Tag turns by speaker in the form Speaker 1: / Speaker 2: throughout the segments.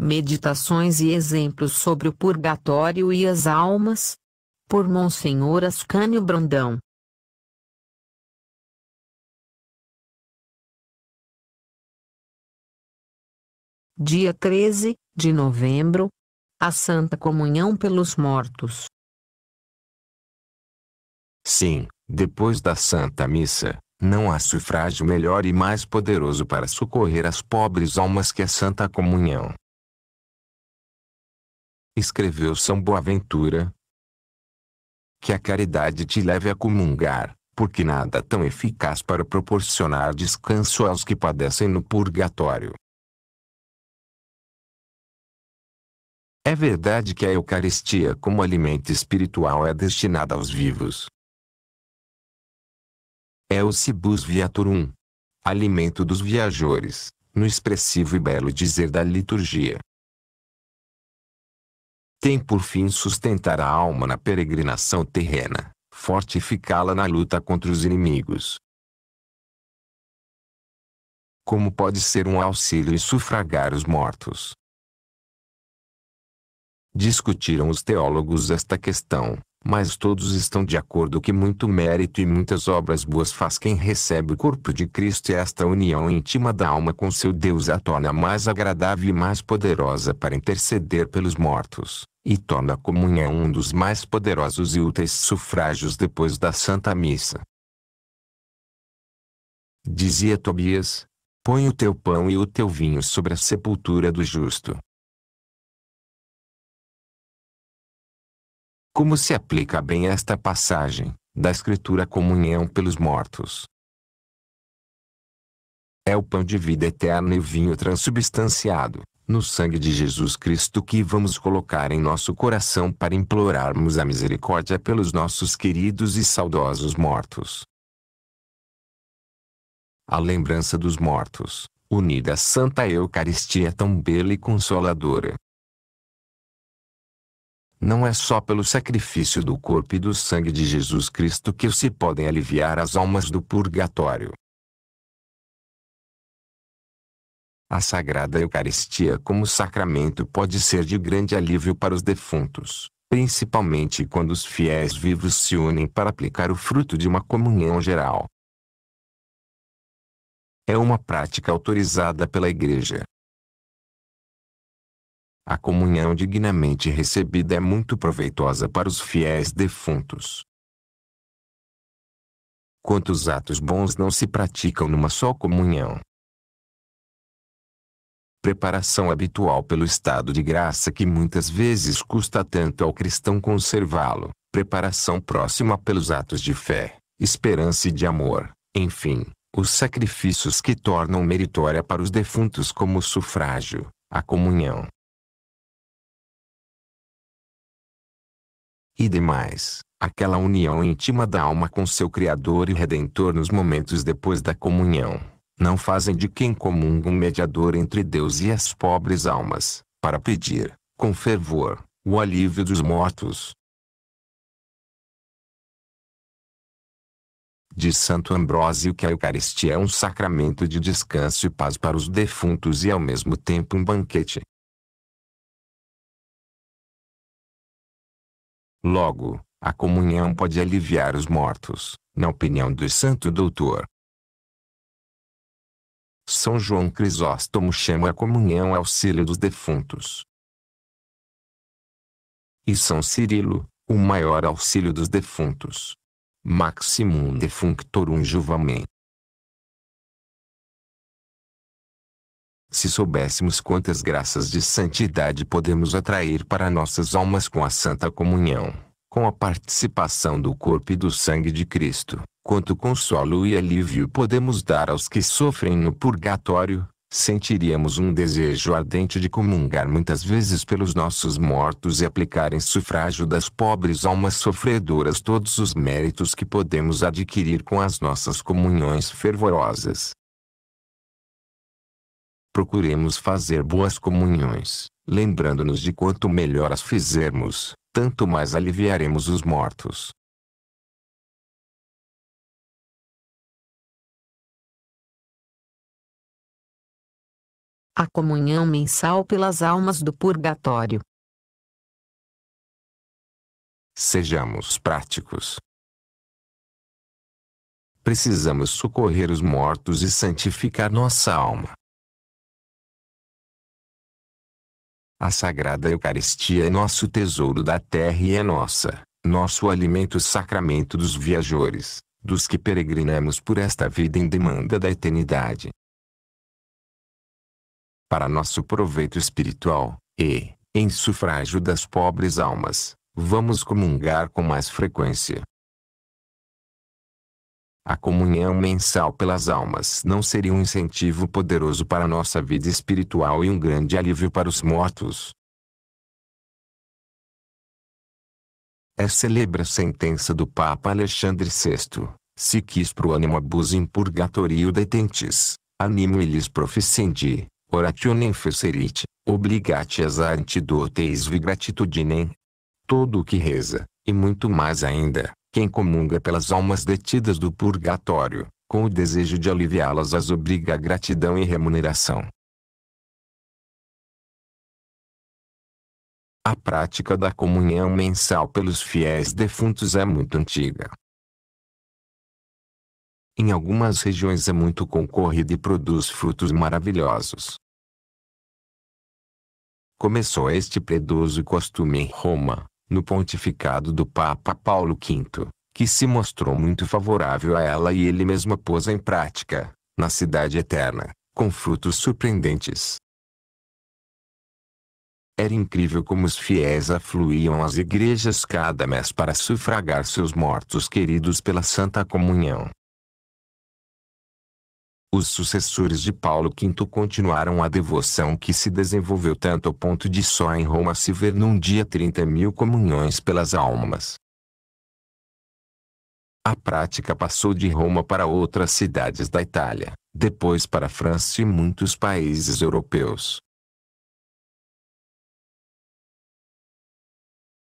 Speaker 1: Meditações e exemplos sobre o purgatório e as almas. Por Monsenhor Ascânio Brandão. Dia 13 de novembro. A Santa Comunhão pelos Mortos.
Speaker 2: Sim, depois da Santa Missa, não há sufrágio melhor e mais poderoso para socorrer as pobres almas que a Santa Comunhão
Speaker 1: escreveu São Boaventura, que a caridade te leve a comungar, porque nada tão eficaz para proporcionar
Speaker 2: descanso aos que padecem no purgatório.
Speaker 1: É verdade que a Eucaristia, como alimento espiritual, é destinada aos vivos. É o cibus viatorum,
Speaker 2: alimento dos viajores, no expressivo e belo dizer da liturgia
Speaker 1: tem por fim sustentar a alma na peregrinação terrena, fortificá-la na luta contra os inimigos. Como pode ser um auxílio e sufragar os mortos? Discutiram os teólogos esta questão,
Speaker 2: mas todos estão de acordo que muito mérito e muitas obras boas faz quem recebe o corpo de Cristo e esta união íntima da alma com seu Deus a torna mais agradável e mais poderosa para interceder pelos mortos, e torna a comunhão um dos mais poderosos e úteis sufrágios depois da Santa Missa.
Speaker 1: Dizia Tobias: Põe o teu pão e o teu vinho sobre a sepultura do justo, Como se aplica bem esta passagem da Escritura à comunhão pelos mortos?
Speaker 2: É o pão de vida eterna e o vinho transubstanciado, no sangue de Jesus Cristo que vamos colocar em nosso coração para implorarmos a misericórdia pelos nossos queridos e saudosos mortos. A lembrança dos mortos, unida à Santa Eucaristia tão bela e consoladora, não é só pelo sacrifício do corpo e do sangue de Jesus Cristo que se podem aliviar as almas do purgatório. A Sagrada Eucaristia, como sacramento, pode ser de grande alívio para os defuntos, principalmente quando os fiéis
Speaker 1: vivos se unem para aplicar o fruto de uma comunhão geral. É uma prática autorizada pela Igreja,
Speaker 2: a comunhão dignamente recebida é muito proveitosa para os fiéis
Speaker 1: defuntos. Quantos atos bons não se praticam numa só comunhão? Preparação habitual
Speaker 2: pelo estado de graça que muitas vezes custa tanto ao cristão conservá-lo, preparação próxima pelos atos de fé, esperança e de amor, enfim, os
Speaker 1: sacrifícios que tornam meritória para os defuntos como o sufrágio, a comunhão, E demais, aquela união íntima da alma com seu Criador e Redentor nos momentos depois da
Speaker 2: comunhão, não fazem de quem comunga um mediador entre Deus e as pobres almas,
Speaker 1: para pedir, com fervor, o alívio dos mortos. de Santo Ambrósio que a Eucaristia é um sacramento de descanso e paz para os defuntos e ao mesmo tempo um banquete, Logo, a comunhão pode aliviar os mortos, na opinião do santo doutor. São João Crisóstomo chama a comunhão auxílio dos defuntos. E São Cirilo, o maior auxílio dos defuntos. Maximum defunctorum juvamem. Se soubéssemos quantas graças de
Speaker 2: santidade podemos atrair para nossas almas com a Santa Comunhão, com a participação do corpo e do sangue de Cristo, quanto consolo e alívio podemos dar aos que sofrem no purgatório, sentiríamos um desejo ardente de comungar muitas vezes pelos nossos mortos e aplicar em sufrágio das pobres almas sofredoras todos os méritos que podemos adquirir com as nossas comunhões fervorosas. Procuremos fazer boas comunhões,
Speaker 1: lembrando-nos de quanto melhor as fizermos, tanto mais aliviaremos os mortos. a comunhão mensal pelas almas do purgatório. Sejamos práticos. Precisamos socorrer os mortos e santificar nossa alma,
Speaker 2: A Sagrada Eucaristia é nosso tesouro da terra e é nossa, nosso alimento sacramento dos viajores, dos que peregrinamos por esta vida em demanda da eternidade. Para nosso proveito espiritual, e, em sufrágio das pobres almas, vamos comungar com mais frequência, a comunhão mensal pelas almas não seria um incentivo poderoso para a nossa vida espiritual e um grande alívio para os
Speaker 1: mortos? É celebra a sentença do Papa Alexandre VI. Se quis pro animo abuso in purgatorio
Speaker 2: detentis, animo ilis proficendi, orationem fecerite, obligatias a antidotes vi gratitudinem. Todo o que reza, e muito mais ainda, quem comunga pelas almas detidas do purgatório, com o desejo de
Speaker 1: aliviá-las as obriga à gratidão e remuneração. A prática da comunhão mensal pelos fiéis defuntos é muito antiga. Em algumas regiões é muito concorrida e produz frutos maravilhosos.
Speaker 2: Começou este predoso costume em Roma, no pontificado do Papa Paulo V, que se mostrou muito favorável a ela e ele mesmo a pôs em prática, na Cidade Eterna, com frutos surpreendentes. Era incrível como os fiéis afluíam às igrejas cada mês para sufragar seus mortos queridos pela Santa Comunhão. Os sucessores de Paulo V continuaram a devoção que se desenvolveu tanto ao ponto de só em Roma se ver num dia 30 mil comunhões pelas almas. A prática passou de Roma para outras cidades da Itália,
Speaker 1: depois para a França e muitos países europeus.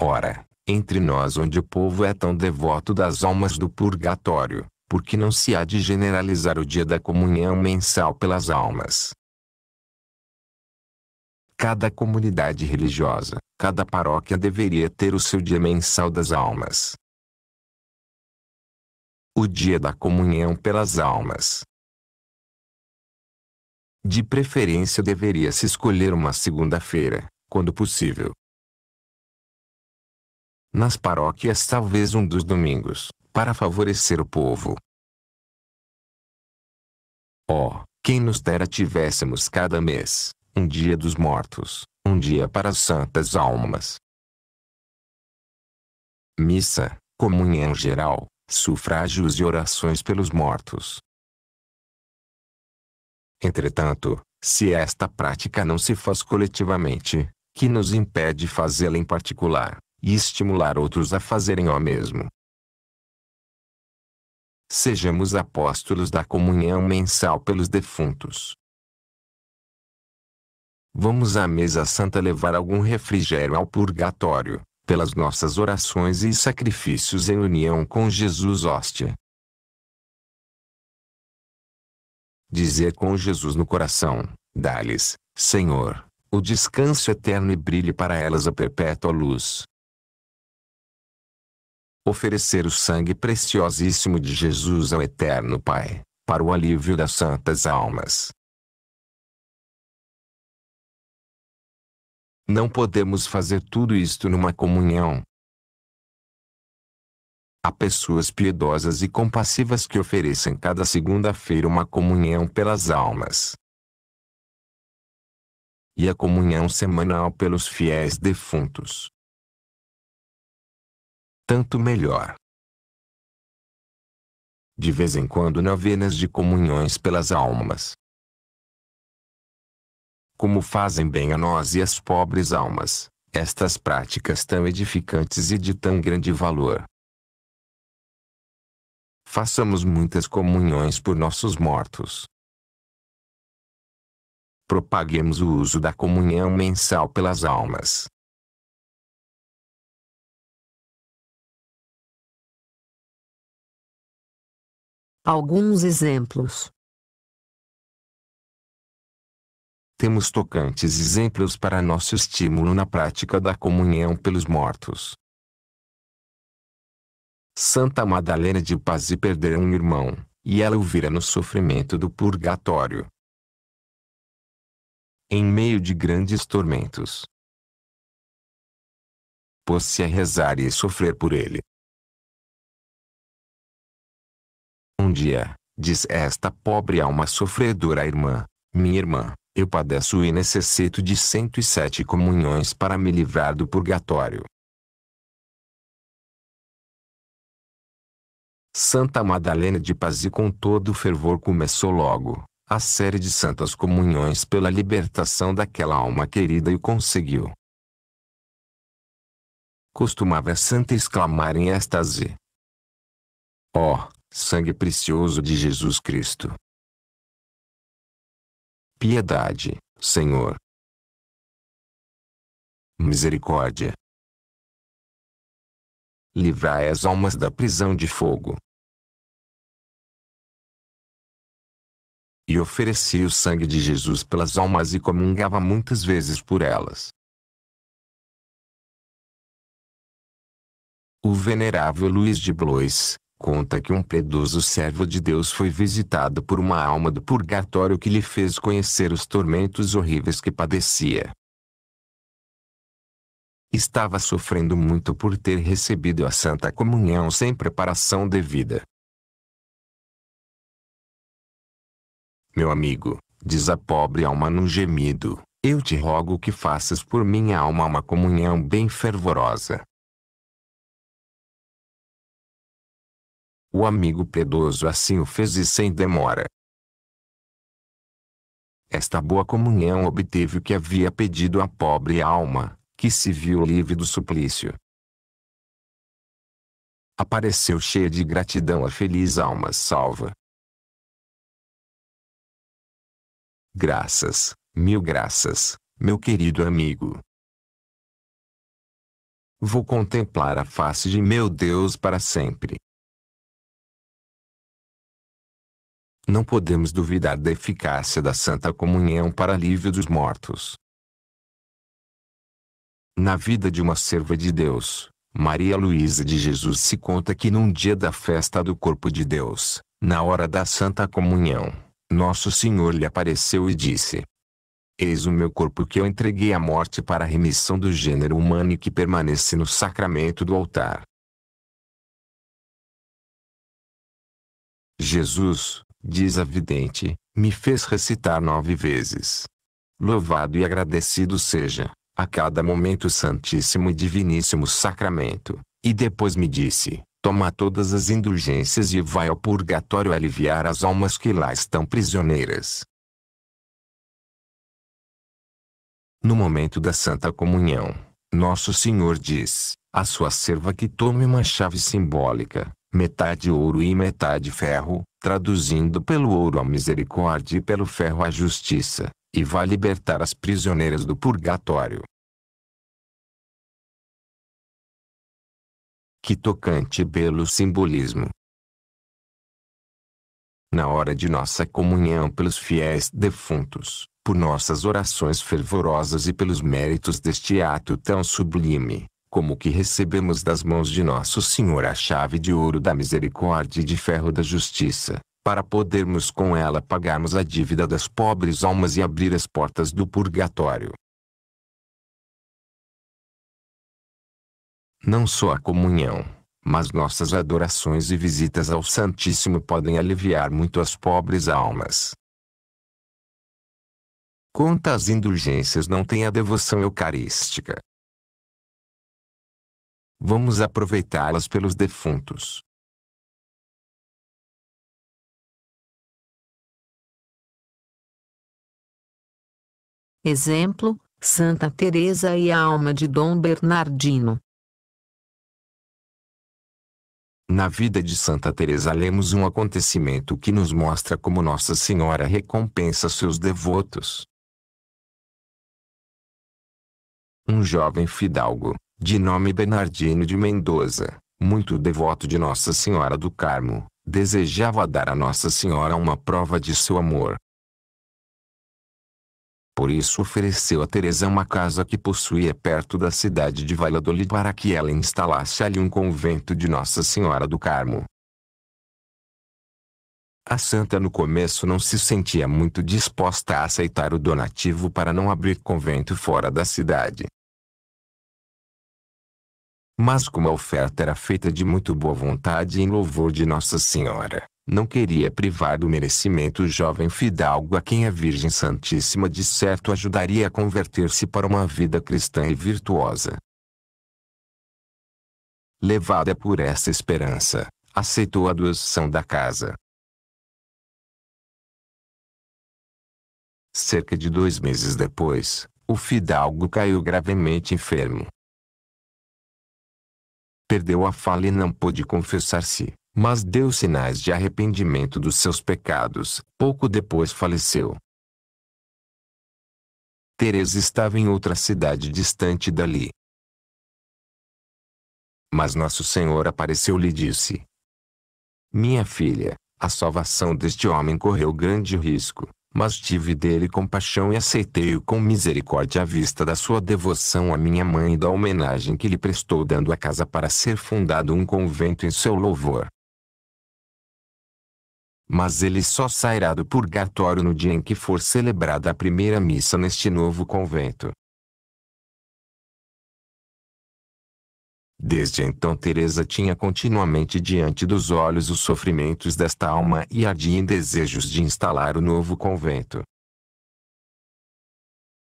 Speaker 1: Ora, entre nós onde o povo
Speaker 2: é tão devoto das almas do purgatório, porque não se há de generalizar o dia da comunhão mensal pelas almas. Cada comunidade religiosa, cada paróquia deveria ter o seu dia mensal das almas.
Speaker 1: O dia da comunhão pelas almas. De preferência deveria se escolher uma segunda-feira, quando possível, nas paróquias talvez um dos domingos, para favorecer o povo.
Speaker 2: Oh, quem nos dera tivéssemos cada mês, um dia dos mortos,
Speaker 1: um dia para as santas almas. Missa, comunhão geral, sufrágios e orações pelos mortos.
Speaker 2: Entretanto, se esta prática não se faz coletivamente, que nos impede fazê-la em particular? e estimular outros a fazerem o mesmo.
Speaker 1: Sejamos apóstolos da comunhão mensal pelos defuntos. Vamos à mesa santa
Speaker 2: levar algum refrigério ao purgatório, pelas nossas orações e sacrifícios
Speaker 1: em união com Jesus hóstia. Dizer com Jesus no coração, dá-lhes, Senhor, o descanso
Speaker 2: eterno e brilhe para elas a perpétua luz
Speaker 1: oferecer o sangue preciosíssimo de Jesus ao Eterno Pai, para o alívio das santas almas. Não podemos fazer tudo isto numa comunhão.
Speaker 2: Há pessoas piedosas e compassivas que oferecem cada segunda-feira uma
Speaker 1: comunhão pelas almas. E a comunhão semanal pelos fiéis defuntos tanto melhor. De vez em quando novenas de comunhões pelas almas. Como fazem bem a nós e as
Speaker 2: pobres almas, estas práticas tão edificantes e de tão grande valor.
Speaker 1: Façamos muitas comunhões por nossos mortos. Propaguemos o uso da comunhão mensal pelas almas. Alguns exemplos. Temos tocantes exemplos para nosso estímulo na prática da comunhão pelos mortos.
Speaker 2: Santa Madalena de e perdeu um irmão, e ela o vira no sofrimento do
Speaker 1: purgatório. Em meio de grandes tormentos, pôs-se a rezar e sofrer por ele. Um dia, diz esta pobre
Speaker 2: alma sofredora à irmã, minha irmã, eu padeço e necessito de 107
Speaker 1: comunhões para me livrar do purgatório. Santa Madalena de Paz e com todo fervor começou
Speaker 2: logo a série de santas comunhões pela libertação daquela alma querida e
Speaker 1: conseguiu. Costumava a santa exclamar em êxtase. Oh, sangue precioso de Jesus Cristo. Piedade, Senhor. Misericórdia. Livrai as almas da prisão de fogo. E oferecia o sangue de Jesus pelas almas e comungava muitas vezes por elas. O venerável Luiz de Blois, Conta que um predoso servo de Deus foi visitado por uma alma
Speaker 2: do purgatório que lhe fez conhecer os tormentos horríveis que padecia.
Speaker 1: Estava sofrendo muito por ter recebido a Santa Comunhão sem preparação devida. Meu amigo, diz a pobre alma num gemido, eu te rogo que faças por minha alma uma comunhão bem fervorosa, O amigo piedoso assim o fez e sem demora. Esta boa comunhão obteve o que havia pedido a pobre alma, que se viu livre do suplício. Apareceu cheia de gratidão a feliz alma salva. Graças, mil graças, meu querido amigo. Vou contemplar a face de meu Deus para sempre. não podemos duvidar da eficácia da Santa Comunhão para alívio dos mortos.
Speaker 2: Na vida de uma serva de Deus, Maria Luísa de Jesus se conta que num dia da festa do corpo de Deus, na hora da Santa Comunhão, Nosso Senhor lhe apareceu e disse: Eis o meu corpo que eu entreguei à morte
Speaker 1: para a remissão do gênero humano e que permanece no sacramento do altar. Jesus, diz a vidente,
Speaker 2: me fez recitar nove vezes. Louvado e agradecido seja, a cada momento santíssimo e diviníssimo sacramento, e depois me disse, toma todas as indulgências e vai ao purgatório aliviar as almas que lá estão prisioneiras. No momento da Santa Comunhão, Nosso Senhor diz, a sua serva que tome uma chave simbólica, metade ouro e metade ferro, traduzindo pelo ouro a
Speaker 1: misericórdia e pelo ferro a justiça, e vai libertar as prisioneiras do purgatório. Que tocante belo simbolismo! Na hora de nossa comunhão
Speaker 2: pelos fiéis defuntos, por nossas orações fervorosas e pelos méritos deste ato tão sublime, como que recebemos das mãos de nosso Senhor a chave de ouro da misericórdia e de ferro da justiça, para podermos com ela pagarmos
Speaker 1: a dívida das pobres almas e abrir as portas do purgatório. Não só a comunhão, mas
Speaker 2: nossas adorações e visitas ao Santíssimo podem aliviar muito as pobres almas.
Speaker 1: Quantas indulgências não tem a devoção eucarística, Vamos aproveitá-las pelos defuntos. Exemplo, Santa Teresa e a alma de Dom Bernardino.
Speaker 2: Na vida de Santa Teresa lemos um acontecimento que nos mostra como Nossa Senhora recompensa seus devotos. Um jovem fidalgo, de nome Bernardino de Mendoza, muito devoto de Nossa Senhora do Carmo, desejava dar a Nossa Senhora uma prova de seu amor. Por isso ofereceu a Teresa uma casa que possuía perto da cidade de Valladolid para que ela instalasse ali um convento de Nossa Senhora do Carmo. A santa no começo não se sentia muito disposta a aceitar o donativo para não abrir convento fora da cidade, mas como a oferta era feita de muito boa vontade em louvor de Nossa Senhora, não queria privar do merecimento o jovem fidalgo a quem a Virgem Santíssima de certo ajudaria a converter-se para uma vida
Speaker 1: cristã e virtuosa. Levada por essa esperança, aceitou a doação da casa. Cerca de dois meses depois, o fidalgo caiu gravemente enfermo perdeu a fala e não pôde
Speaker 2: confessar-se, mas deu sinais de arrependimento dos seus pecados. Pouco
Speaker 1: depois faleceu. Teresa estava em outra cidade distante dali. Mas Nosso Senhor apareceu-lhe
Speaker 2: e disse: Minha filha, a salvação deste homem correu grande risco mas tive dele compaixão e aceitei-o com misericórdia à vista da sua devoção à minha mãe e da homenagem que lhe prestou dando a casa para ser fundado um convento em seu louvor. Mas ele só sairá do purgatório
Speaker 1: no dia em que for celebrada a primeira missa neste novo convento. Desde então Teresa tinha continuamente
Speaker 2: diante dos olhos os sofrimentos desta alma e ardia em desejos de instalar o novo convento.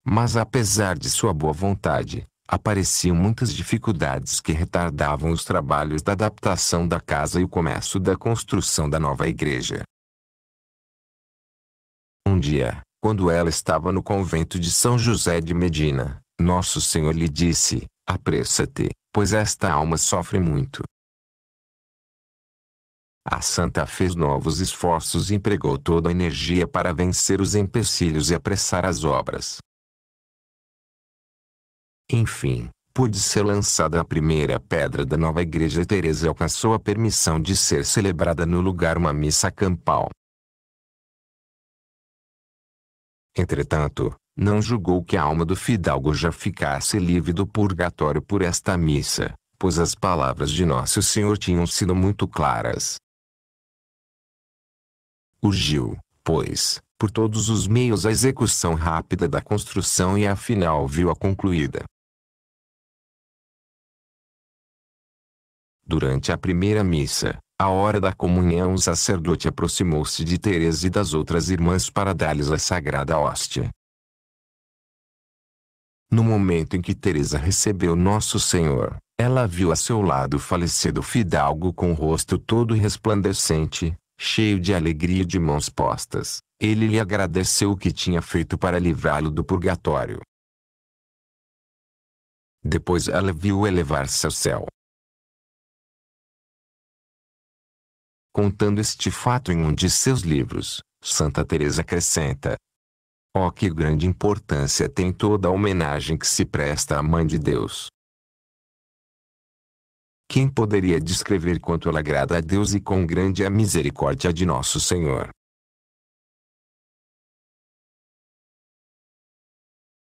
Speaker 2: Mas apesar de sua boa vontade, apareciam muitas dificuldades que retardavam os trabalhos da adaptação da casa e o começo da construção da nova igreja. Um dia, quando ela estava no convento de São José de Medina, Nosso Senhor lhe disse, apressa-te, pois esta alma sofre muito. A santa fez novos esforços e empregou toda a energia para vencer os empecilhos e apressar as obras. Enfim, pôde ser lançada a primeira pedra da nova igreja e Teresa alcançou a permissão de ser celebrada no lugar uma missa campal. Entretanto, não julgou que a alma do fidalgo já ficasse livre do purgatório por esta missa, pois as palavras de Nosso Senhor tinham sido muito claras. Urgiu, pois,
Speaker 1: por todos os meios a execução rápida da construção e afinal viu-a concluída. Durante a primeira missa, à hora da comunhão o sacerdote aproximou-se de Teresa e das outras
Speaker 2: irmãs para dar-lhes a sagrada hóstia. No momento em que Teresa recebeu Nosso Senhor, ela viu a seu lado o falecido fidalgo com o rosto todo resplandecente, cheio de alegria e de mãos postas.
Speaker 1: Ele lhe agradeceu o que tinha feito para livrá-lo do purgatório. Depois ela viu elevar-se ao céu. Contando este fato em um de seus livros, Santa Teresa
Speaker 2: acrescenta: Oh, que grande importância tem toda a homenagem que se presta à Mãe de Deus! Quem poderia descrever
Speaker 1: quanto ela agrada a Deus e quão grande é a misericórdia de Nosso Senhor?